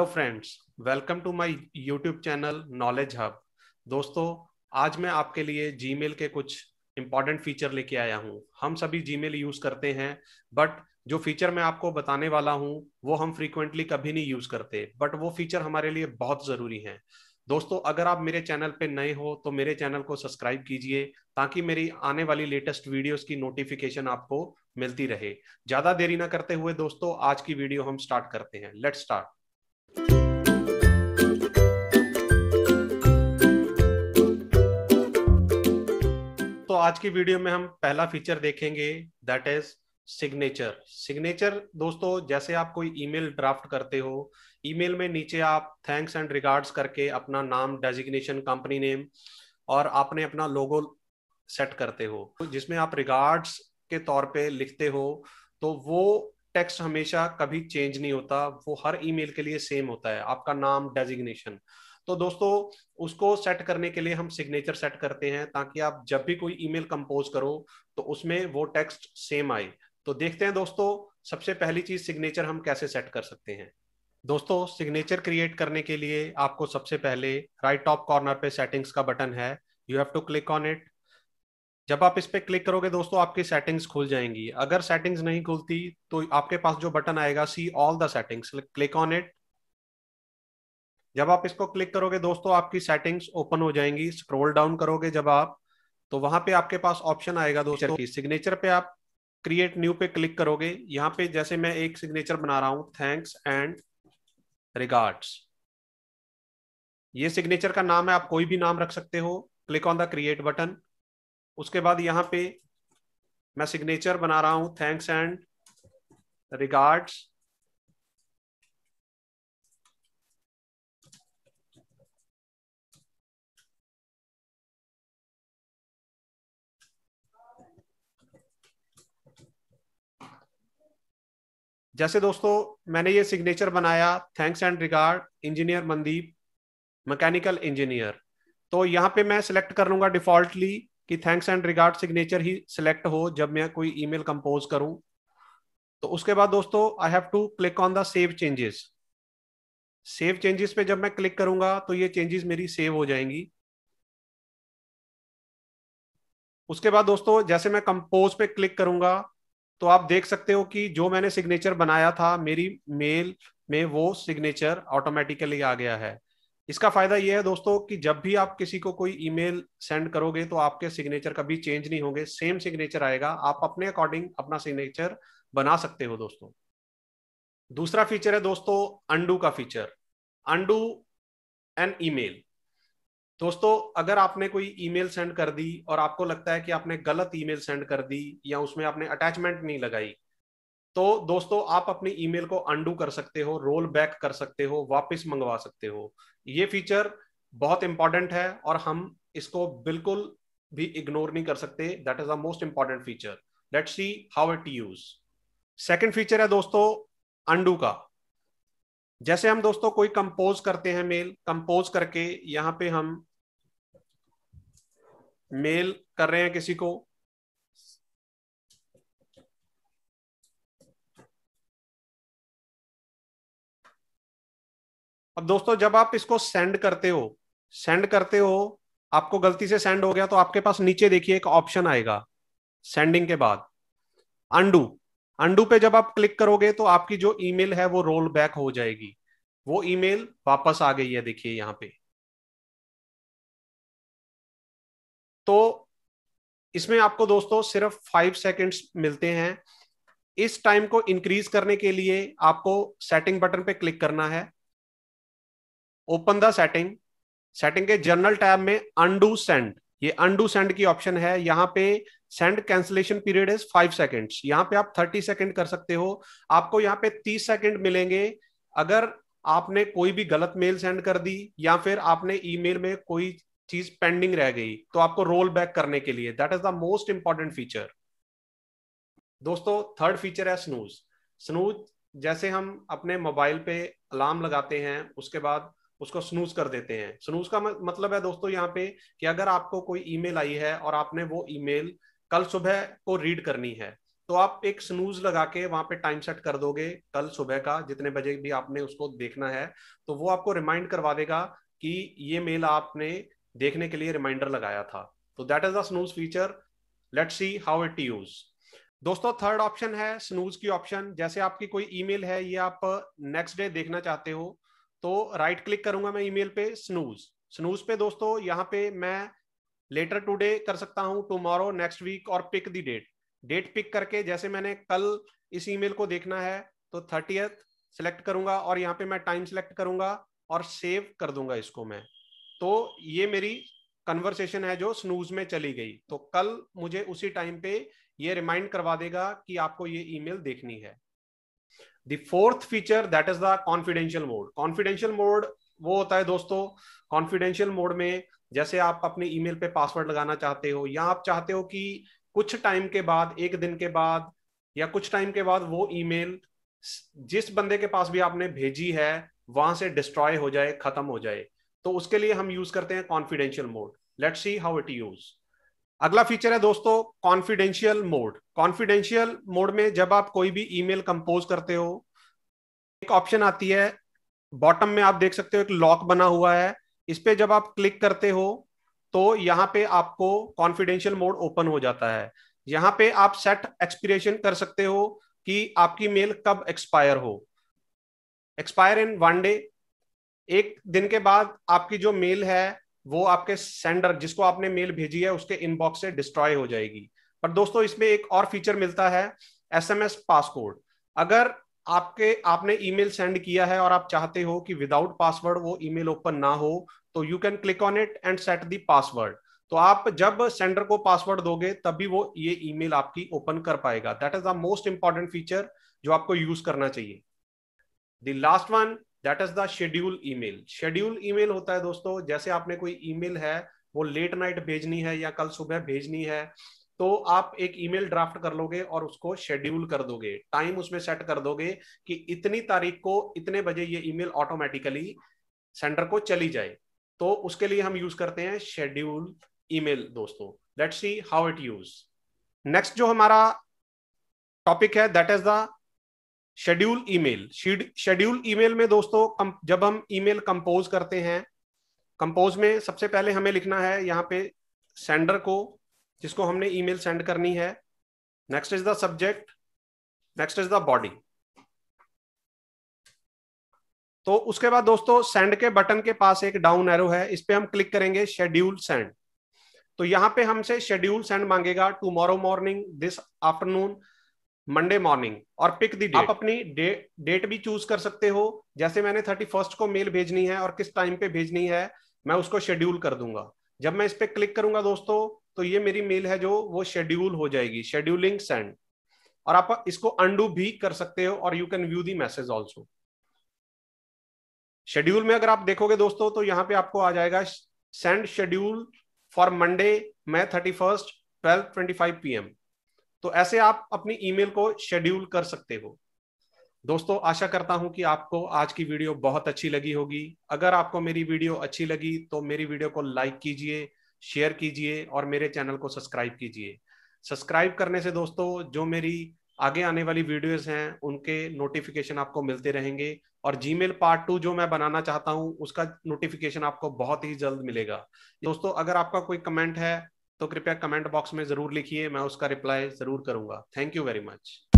hello friends welcome to my YouTube channel knowledge hub दोस्तों आज मैं आपके लिए जीमेल के कुछ इंपॉर्टेंट फीचर लेके आया हूँ हम सभी जीमेल यूज करते हैं बट जो फीचर मैं आपको बताने वाला हूँ वो हम फ्रीक्वेंटली कभी नहीं यूज करते बट वो फीचर हमारे लिए बहुत जरूरी है दोस्तों अगर आप मेरे चैनल पे नए हो तो मेरे चैनल को सब्सक्राइब कीजिए ताकि मेरी आने वाली लेटेस्ट वीडियोस की नोटिफिकेशन आपको मिलती रहे ज्यादा देरी ना करते हुए दोस्तों आज की वीडियो हम स्टार्ट करते हैं लेट स्टार्ट आज की वीडियो में हम पहला फीचर देखेंगे दैट इज सिग्नेचर सिग्नेचर दोस्तों जैसे आप कोई ईमेल ड्राफ्ट करते हो ईमेल में नीचे आप थैंक्स एंड रिगार्ड्स करके अपना नाम डेजिग्नेशन कंपनी नेम और आपने अपना लोगो सेट करते हो जिसमें आप रिगार्ड्स के तौर पे लिखते हो तो वो टेक्स्ट हमेशा कभी चेंज नहीं होता वो हर ईमेल के लिए सेम होता है आपका नाम डेजिग्नेशन तो दोस्तों उसको सेट करने के लिए हम सिग्नेचर सेट करते हैं ताकि आप जब भी कोई ईमेल कंपोज करो तो उसमें वो टेक्स्ट सेम आए तो देखते हैं दोस्तों सबसे पहली चीज सिग्नेचर हम कैसे सेट कर सकते हैं दोस्तों सिग्नेचर क्रिएट करने के लिए आपको सबसे पहले राइट टॉप कॉर्नर पे सेटिंग्स का बटन है you have to click on it जब आप इस पर क्लिक करोगे दोस्तों आपकी सेटिंग्स खुल जाएंगी अगर सेटिंग्स नहीं खुलती तो आपके पास जो बटन आएगा see all the settings click on it जब आप इसको क्लिक करोगे दोस्तों आपकी सेटिंग्स ओपन हो जाएंगी स्क्रोल डाउन करोगे जब आप तो वहां पे आपके पास ऑप्शन आएगा दोस्तों की सिग्नेचर पे आप क्रिएट न्यू पे क्लिक करोगे यहाँ पे जैसे मैं एक सिग्नेचर बना रहा हूँ थैंक्स एंड रिगार्ड्स ये सिग्नेचर का नाम है आप कोई भी नाम रख सकते हो click on the create button उसके बाद यहाँ पे मैं सिग्नेचर बना रहा हूँ थैंक्स एंड रिगार्ड्स जैसे दोस्तों मैंने ये सिग्नेचर बनाया thanks and regard engineer Mandeep mechanical engineer तो यहाँ पे मैं सिलेक्ट कर लूंगा डिफॉल्टली कि थैंक्स एंड रिगार्ड सिग्नेचर ही सिलेक्ट हो जब मैं कोई ईमेल कंपोज करूं तो उसके बाद दोस्तों I have to click on the save changes save changes पे जब मैं क्लिक करूंगा तो ये चेंजेस मेरी सेव हो जाएंगी उसके बाद दोस्तों जैसे मैं कंपोज पे क्लिक करूंगा तो आप देख सकते हो कि जो मैंने सिग्नेचर बनाया था मेरी मेल में वो सिग्नेचर ऑटोमेटिकली आ गया है इसका फायदा यह है दोस्तों कि जब भी आप किसी को कोई ईमेल सेंड करोगे तो आपके सिग्नेचर कभी चेंज नहीं होंगे सेम सिग्नेचर आएगा आप अपने अकॉर्डिंग अपना सिग्नेचर बना सकते हो दोस्तों दूसरा फीचर है दोस्तों अंडू का फीचर अंडू एन ईमेल दोस्तों अगर आपने कोई ईमेल सेंड कर दी और आपको लगता है कि आपने गलत ईमेल सेंड कर दी या उसमें आपने अटैचमेंट नहीं लगाई तो दोस्तों आप अपनी ईमेल को अंडू कर सकते हो रोल बैक कर सकते हो वापस मंगवा सकते हो ये फीचर बहुत इंपॉर्टेंट है और हम इसको बिल्कुल भी इग्नोर नहीं कर सकते that is the most important feature let see how it use second feature है दोस्तों अंडू का जैसे हम दोस्तों कोई कंपोज करते हैं मेल कंपोज करके यहाँ पे हम मेल कर रहे हैं किसी को अब दोस्तों जब आप इसको सेंड करते हो सेंड करते हो आपको गलती से सेंड हो गया तो आपके पास नीचे देखिए एक ऑप्शन आएगा सेंडिंग के बाद अंडू अंडू पे जब आप क्लिक करोगे तो आपकी जो ईमेल है वो रोल बैक हो जाएगी वो ईमेल वापस आ गई है देखिए यहां पे तो इसमें आपको दोस्तों सिर्फ फाइव सेकेंड्स मिलते हैं इस टाइम को इंक्रीज करने के लिए आपको सेटिंग बटन पे क्लिक करना है ओपन द सेटिंग सेटिंग के जनरल टैब में अंडू सेंड ये अंडू सेंड की ऑप्शन है यहां पे send cancellation period is five seconds यहां पे आप थर्टी सेकेंड कर सकते हो आपको यहां पे तीस सेकेंड मिलेंगे अगर आपने कोई भी गलत मेल सेंड कर दी या फिर आपने ईमेल में कोई चीज पेंडिंग रह गई तो आपको रोल बैक करने के लिए that is the most important feature दोस्तों थर्ड फीचर है स्नूज स्नूज जैसे हम अपने मोबाइल पे अलार्म लगाते हैं उसके बाद उसको स्नूज कर देते हैं स्नूज का मतलब है दोस्तों यहाँ पे कि अगर आपको कोई ईमेल आई है और आपने वो ईमेल कल सुबह को रीड करनी है तो आप एक स्नूज लगा के वहां पे टाइम सेट कर दोगे कल सुबह का जितने बजे भी आपने उसको देखना है तो वो आपको रिमाइंड करवा देगा कि ये मेल आपने देखने के लिए रिमाइंडर लगाया था तो that is the snooze feature let see how it use दोस्तों थर्ड ऑप्शन है स्नूज की ऑप्शन जैसे आपकी कोई ईमेल है ये आप नेक्स्ट डे देखना चाहते हो तो राइट क्लिक करूंगा मैं ईमेल पे स्नूज स्नूज पे दोस्तों यहाँ पे मैं लेटर टुडे कर सकता हूँ टुमारो नेक्स्ट वीक और pick the date date pick करके जैसे मैंने कल इस ईमेल को देखना है तो थर्टियथ सेलेक्ट करूंगा और यहाँ पे मैं टाइम सेलेक्ट करूंगा और सेव कर दूंगा इसको मैं तो ये मेरी कन्वर्सेशन है जो स्नूज में चली गई तो कल मुझे उसी टाइम पे ये रिमाइंड करवा देगा कि आपको ये ईमेल देखनी है the fourth feature that is the confidential mode confidential mode वो होता है दोस्तों कॉन्फिडेंशियल मोड में जैसे आप अपने ईमेल पे पासवर्ड लगाना चाहते हो या आप चाहते हो कि कुछ टाइम के बाद एक दिन के बाद या कुछ टाइम के बाद वो ईमेल जिस बंदे के पास भी आपने भेजी है वहां से डिस्ट्रॉय हो जाए खत्म हो जाए तो उसके लिए हम यूज करते हैं confidential mode let see how it use अगला फीचर है दोस्तों कॉन्फिडेंशियल मोड कॉन्फिडेंशियल मोड में जब आप कोई भी ईमेल कंपोज करते हो एक ऑप्शन आती है बॉटम में आप देख सकते हो एक लॉक बना हुआ है इस पे जब आप क्लिक करते हो तो यहाँ पे आपको कॉन्फिडेंशियल मोड ओपन हो जाता है यहाँ पे आप सेट एक्सपीरेशन कर सकते हो कि आपकी मेल कब एक्सपायर हो एक्सपायर इन वन डे एक दिन के बाद आपकी जो मेल है वो आपके सेंडर जिसको आपने मेल भेजी है उसके इनबॉक्स से डिस्ट्रॉय हो जाएगी पर दोस्तों इसमें एक और फीचर मिलता है एसएमएस पासकोड अगर आपके आपने ईमेल सेंड किया है और आप चाहते हो कि विदाउट पासवर्ड वो ईमेल ओपन ना हो तो you can click on it and set the password तो आप जब सेंडर को पासवर्ड दोगे तभी वो ये ईमेल आपकी ओपन कर पाएगा that is the most important feature जो आपको यूज करना चाहिए the last one that is the schedule email schedule email होता है दोस्तों जैसे आपने कोई ईमेल है वो लेट नाइट भेजनी है या कल सुबह भेजनी है तो आप एक ईमेल ड्राफ्ट कर लोगे और उसको शेड्यूल कर दोगे टाइम उसमें सेट कर दोगे कि इतनी तारीख को इतने बजे ये ईमेल ऑटोमेटिकली सेंडर को चली जाए तो उसके लिए हम यूज करते हैं शेड्यूल ईमेल दोस्तों let's see how it use next जो हमारा टॉपिक है that is the schedule email schedule email में दोस्तों जब हम ईमेल कंपोज करते हैं कंपोज में सबसे पहले हमें लिखना है यहाँ पे सेंडर को जिसको हमने ईमेल सेंड करनी है next is the subject next is the body तो उसके बाद दोस्तों सेंड के बटन के पास एक डाउन एरो है इस पर हम क्लिक करेंगे शेड्यूल सेंड तो यहाँ पे हमसे शेड्यूल सेंड मांगेगा tomorrow morning this afternoon Monday morning और पिक दी आप अपनी डे, डेट भी चूज कर सकते हो जैसे मैंने थर्टी फर्स्ट को मेल भेजनी है और किस टाइम पे भेजनी है मैं उसको शेड्यूल कर दूंगा जब मैं इस पर क्लिक करूंगा दोस्तों तो ये मेरी मेल है जो वो शेड्यूल हो जाएगी शेड्यूलिंग सेंड और आप इसको अंडू भी कर सकते हो और you can view the message also schedule में अगर आप देखोगे दोस्तों तो यहाँ पे आपको आ जाएगा send schedule for Monday May thirty first twelve twenty five P M तो ऐसे आप अपनी ईमेल को शेड्यूल कर सकते हो दोस्तों आशा करता हूं कि आपको आज की वीडियो बहुत अच्छी लगी होगी अगर आपको मेरी वीडियो अच्छी लगी तो मेरी वीडियो को लाइक कीजिए शेयर कीजिए और मेरे चैनल को सब्सक्राइब कीजिए सब्सक्राइब करने से दोस्तों जो मेरी आगे आने वाली वीडियोस हैं उनके नोटिफिकेशन आपको मिलते रहेंगे और जी पार्ट टू जो मैं बनाना चाहता हूं उसका नोटिफिकेशन आपको बहुत ही जल्द मिलेगा दोस्तों अगर आपका कोई कमेंट है तो कृपया कमेंट बॉक्स में ज़रूर लिखिए मैं उसका रिप्लाई ज़रूर करूंगा थैंक यू वेरी मच